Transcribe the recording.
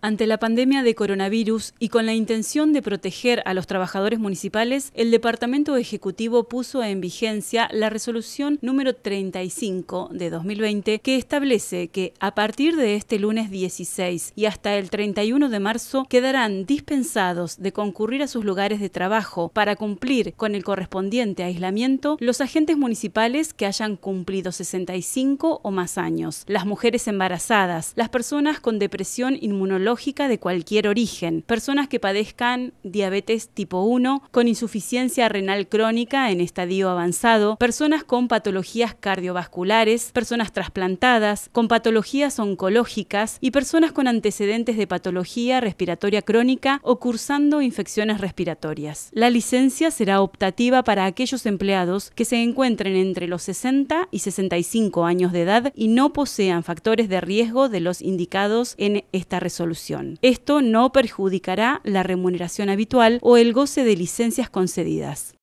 Ante la pandemia de coronavirus y con la intención de proteger a los trabajadores municipales, el Departamento Ejecutivo puso en vigencia la resolución número 35 de 2020 que establece que a partir de este lunes 16 y hasta el 31 de marzo quedarán dispensados de concurrir a sus lugares de trabajo para cumplir con el correspondiente aislamiento los agentes municipales que hayan cumplido 65 o más años, las mujeres embarazadas, las personas con depresión inmunológica, de cualquier origen, personas que padezcan diabetes tipo 1 con insuficiencia renal crónica en estadio avanzado, personas con patologías cardiovasculares, personas trasplantadas, con patologías oncológicas y personas con antecedentes de patología respiratoria crónica o cursando infecciones respiratorias. La licencia será optativa para aquellos empleados que se encuentren entre los 60 y 65 años de edad y no posean factores de riesgo de los indicados en esta resolución. Esto no perjudicará la remuneración habitual o el goce de licencias concedidas.